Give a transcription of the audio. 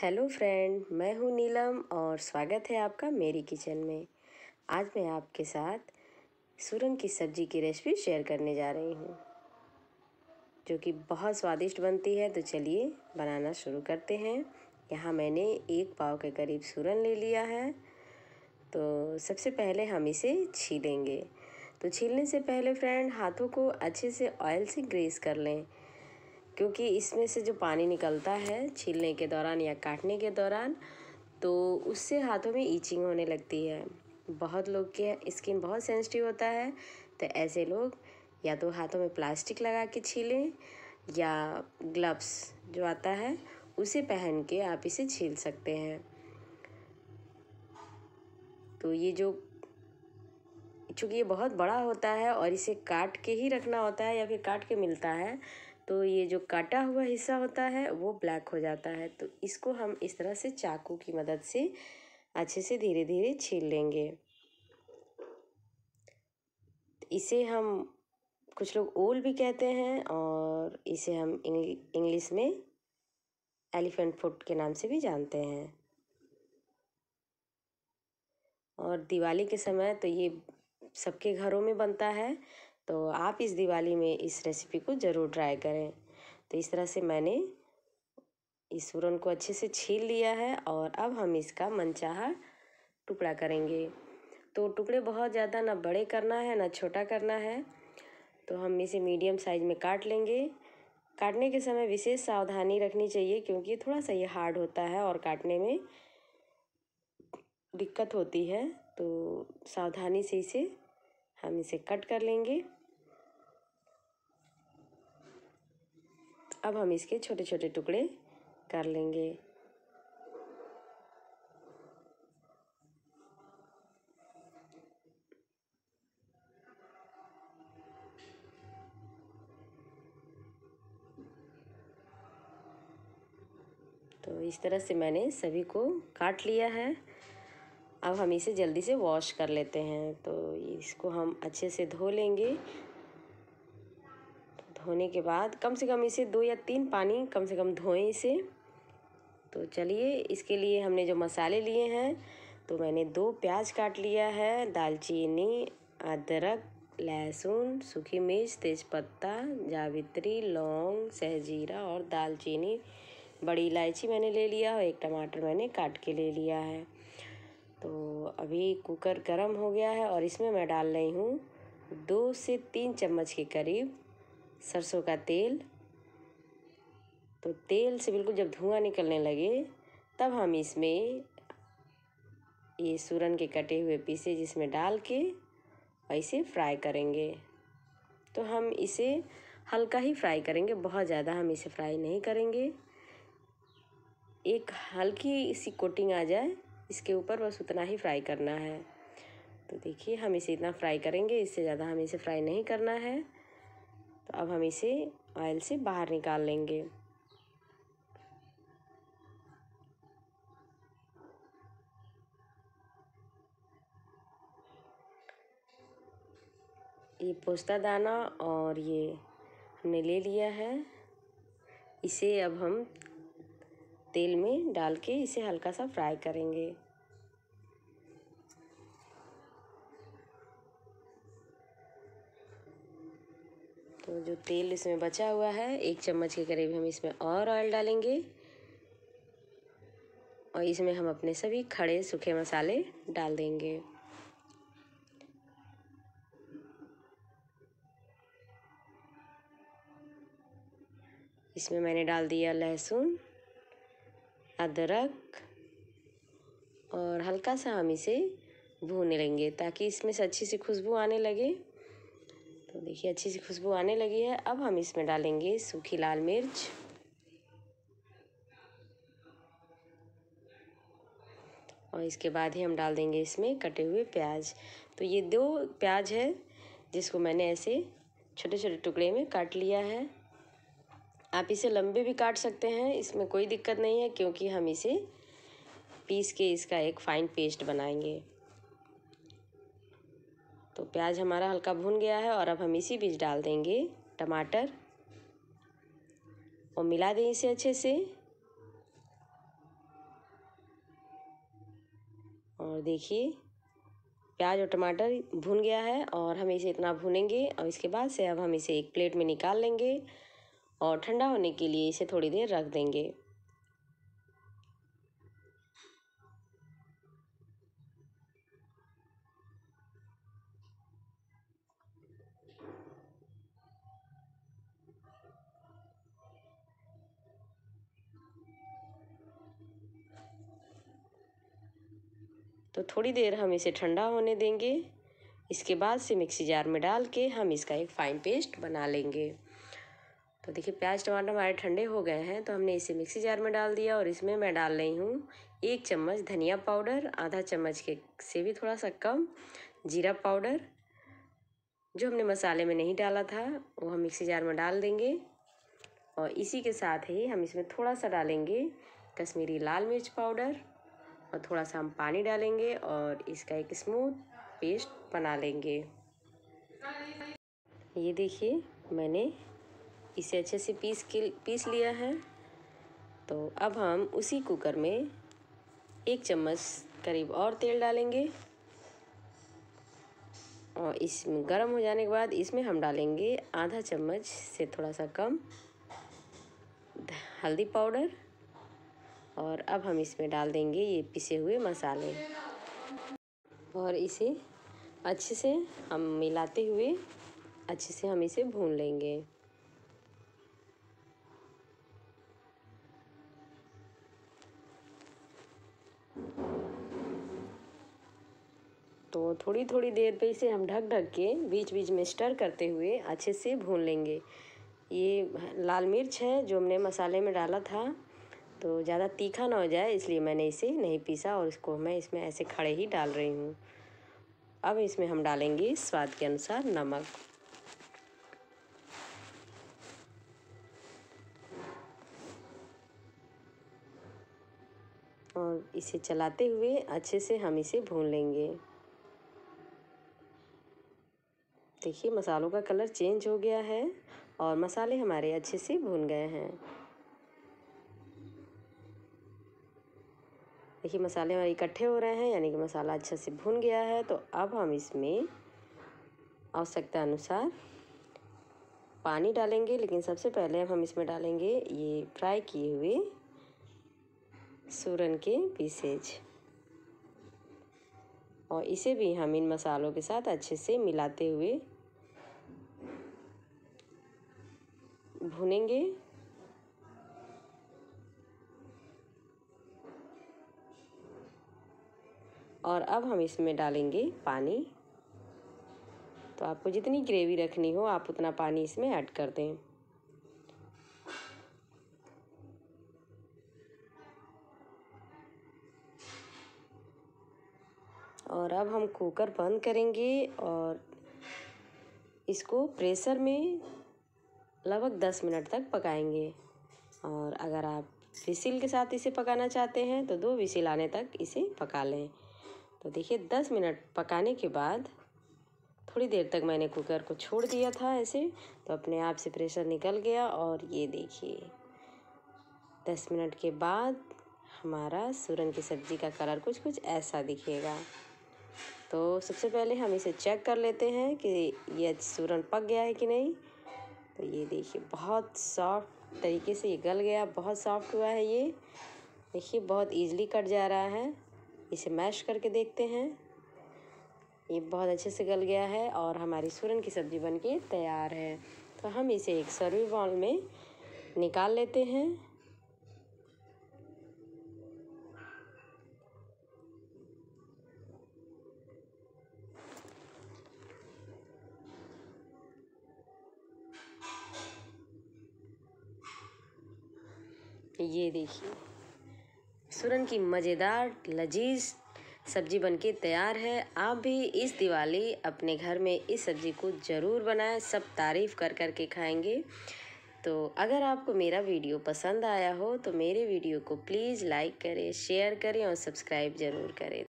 hello friend मैं हूं नीलम और स्वागत है आपका मेरी किचन में आज मैं आपके साथ सुरंग की सब्ज़ी की रेसिपी शेयर करने जा रही हूं जो कि बहुत स्वादिष्ट बनती है तो चलिए बनाना शुरू करते हैं यहाँ मैंने एक पाव के करीब सुरन ले लिया है तो सबसे पहले हम इसे छीलेंगे तो छीलने से पहले फ्रेंड हाथों को अच्छे से ऑयल से ग्रेस कर लें क्योंकि इसमें से जो पानी निकलता है छीलने के दौरान या काटने के दौरान तो उससे हाथों में ईचिंग होने लगती है बहुत लोग के स्किन बहुत सेंसिटिव होता है तो ऐसे लोग या तो हाथों में प्लास्टिक लगा के छीलें या ग्लव्स जो आता है उसे पहन के आप इसे छील सकते हैं तो ये जो चूँकि ये बहुत बड़ा होता है और इसे काट के ही रखना होता है या फिर काट के मिलता है तो ये जो काटा हुआ हिस्सा होता है वो ब्लैक हो जाता है तो इसको हम इस तरह से चाकू की मदद से अच्छे से धीरे धीरे छील लेंगे इसे हम कुछ लोग ओल भी कहते हैं और इसे हम इंग्लिश में एलिफेंट फुट के नाम से भी जानते हैं और दिवाली के समय तो ये सबके घरों में बनता है तो आप इस दिवाली में इस रेसिपी को ज़रूर ट्राई करें तो इस तरह से मैंने इस सूरन को अच्छे से छील लिया है और अब हम इसका मनचाहा टुकड़ा करेंगे तो टुकड़े बहुत ज़्यादा ना बड़े करना है ना छोटा करना है तो हम इसे मीडियम साइज़ में काट लेंगे काटने के समय विशेष सावधानी रखनी चाहिए क्योंकि थोड़ा सा ये हार्ड होता है और काटने में दिक्कत होती है तो सावधानी से इसे हम इसे कट कर लेंगे अब हम इसके छोटे छोटे टुकड़े कर लेंगे तो इस तरह से मैंने सभी को काट लिया है अब हम इसे जल्दी से वॉश कर लेते हैं तो इसको हम अच्छे से धो लेंगे धोने के बाद कम से कम इसे दो या तीन पानी कम से कम धोएं इसे तो चलिए इसके लिए हमने जो मसाले लिए हैं तो मैंने दो प्याज काट लिया है दालचीनी अदरक लहसुन सूखी मिर्च तेज़पत्ता जावित्री लौंग सहजीरा और दालचीनी बड़ी इलायची मैंने ले लिया और एक टमाटर मैंने काट के ले लिया है तो अभी कुकर गर्म हो गया है और इसमें मैं डाल रही हूँ दो से तीन चम्मच के करीब सरसों का तेल तो तेल से बिल्कुल जब धुआं निकलने लगे तब हम इसमें ये सूरन के कटे हुए पीसेज इसमें डाल के ऐसे फ्राई करेंगे तो हम इसे हल्का ही फ्राई करेंगे बहुत ज़्यादा हम इसे फ्राई नहीं करेंगे एक हल्की सी कोटिंग आ जाए इसके ऊपर बस उतना ही फ्राई करना है तो देखिए हम इसे इतना फ्राई करेंगे इससे ज़्यादा हमें इसे फ्राई नहीं करना है तो अब हम इसे ऑयल से बाहर निकाल लेंगे ये पोस्ता दाना और ये हमने ले लिया है इसे अब हम तेल में डाल के इसे हल्का सा फ्राई करेंगे तो जो तेल इसमें बचा हुआ है एक चम्मच के करीब हम इसमें और ऑयल डालेंगे और इसमें हम अपने सभी खड़े सूखे मसाले डाल देंगे इसमें मैंने डाल दिया लहसुन अदरक और हल्का सा हम इसे भून लेंगे ताकि इसमें से अच्छी सी खुशबू आने लगे देखिए अच्छी सी खुशबू आने लगी है अब हम इसमें डालेंगे सूखी लाल मिर्च और इसके बाद ही हम डाल देंगे इसमें कटे हुए प्याज तो ये दो प्याज है जिसको मैंने ऐसे छोटे छोटे टुकड़े में काट लिया है आप इसे लंबे भी काट सकते हैं इसमें कोई दिक्कत नहीं है क्योंकि हम इसे पीस के इसका एक फ़ाइन पेस्ट बनाएंगे तो प्याज हमारा हल्का भून गया है और अब हम इसी बीच डाल देंगे टमाटर और मिला दें इसे अच्छे से और देखिए प्याज और टमाटर भून गया है और हम इसे इतना भुनेंगे और इसके बाद से अब हम इसे एक प्लेट में निकाल लेंगे और ठंडा होने के लिए इसे थोड़ी देर रख देंगे तो थोड़ी देर हम इसे ठंडा होने देंगे इसके बाद से मिक्सी जार में डाल के हम इसका एक फाइन पेस्ट बना लेंगे तो देखिए प्याज टमाटर हमारे ठंडे हो गए हैं तो हमने इसे मिक्सी जार में डाल दिया और इसमें मैं डाल रही हूँ एक चम्मच धनिया पाउडर आधा चम्मच के से भी थोड़ा सा कम जीरा पाउडर जो हमने मसाले में नहीं डाला था वो हम मिक्सी जार में डाल देंगे और इसी के साथ ही हम इसमें थोड़ा सा डालेंगे कश्मीरी लाल मिर्च पाउडर और थोड़ा सा हम पानी डालेंगे और इसका एक स्मूथ पेस्ट बना लेंगे ये देखिए मैंने इसे अच्छे से पीस के पीस लिया है तो अब हम उसी कुकर में एक चम्मच करीब और तेल डालेंगे और इस गर्म हो जाने के बाद इसमें हम डालेंगे आधा चम्मच से थोड़ा सा कम हल्दी पाउडर और अब हम इसमें डाल देंगे ये पिसे हुए मसाले और इसे अच्छे से हम मिलाते हुए अच्छे से हम इसे भून लेंगे तो थोड़ी थोड़ी देर पे इसे हम ढक ढक के बीच बीच में स्टर करते हुए अच्छे से भून लेंगे ये लाल मिर्च है जो हमने मसाले में डाला था तो ज़्यादा तीखा ना हो जाए इसलिए मैंने इसे नहीं पीसा और इसको मैं इसमें ऐसे खड़े ही डाल रही हूँ अब इसमें हम डालेंगे स्वाद के अनुसार नमक और इसे चलाते हुए अच्छे से हम इसे भून लेंगे देखिए मसालों का कलर चेंज हो गया है और मसाले हमारे अच्छे से भून गए हैं देखिए मसाले हमारे इकट्ठे हो रहे हैं यानी कि मसाला अच्छे से भून गया है तो अब हम इसमें आवश्यकता अनुसार पानी डालेंगे लेकिन सबसे पहले अब हम इसमें डालेंगे ये फ्राई किए हुए सूरन के पीसेज और इसे भी हम इन मसालों के साथ अच्छे से मिलाते हुए भुनेंगे और अब हम इसमें डालेंगे पानी तो आपको जितनी ग्रेवी रखनी हो आप उतना पानी इसमें ऐड कर दें और अब हम कुकर बंद करेंगे और इसको प्रेशर में लगभग दस मिनट तक पकाएंगे और अगर आप विसिल के साथ इसे पकाना चाहते हैं तो दो विसिल आने तक इसे पका लें तो देखिए दस मिनट पकाने के बाद थोड़ी देर तक मैंने कुकर को छोड़ दिया था ऐसे तो अपने आप से प्रेशर निकल गया और ये देखिए दस मिनट के बाद हमारा सूरन की सब्ज़ी का कलर कुछ कुछ ऐसा दिखेगा तो सबसे पहले हम इसे चेक कर लेते हैं कि ये सूरन पक गया है कि नहीं तो ये देखिए बहुत सॉफ्ट तरीके से ये गल गया बहुत सॉफ्ट हुआ है ये देखिए बहुत ईजिली कट जा रहा है इसे मैश करके देखते हैं ये बहुत अच्छे से गल गया है और हमारी सूरन की सब्ज़ी बन के तैयार है तो हम इसे एक सर्विंग बॉल में निकाल लेते हैं ये देखिए सुरन की मज़ेदार लजीज सब्जी बनके तैयार है आप भी इस दिवाली अपने घर में इस सब्ज़ी को ज़रूर बनाएं सब तारीफ़ कर कर के खाएँगे तो अगर आपको मेरा वीडियो पसंद आया हो तो मेरे वीडियो को प्लीज़ लाइक करें शेयर करें और सब्सक्राइब ज़रूर करें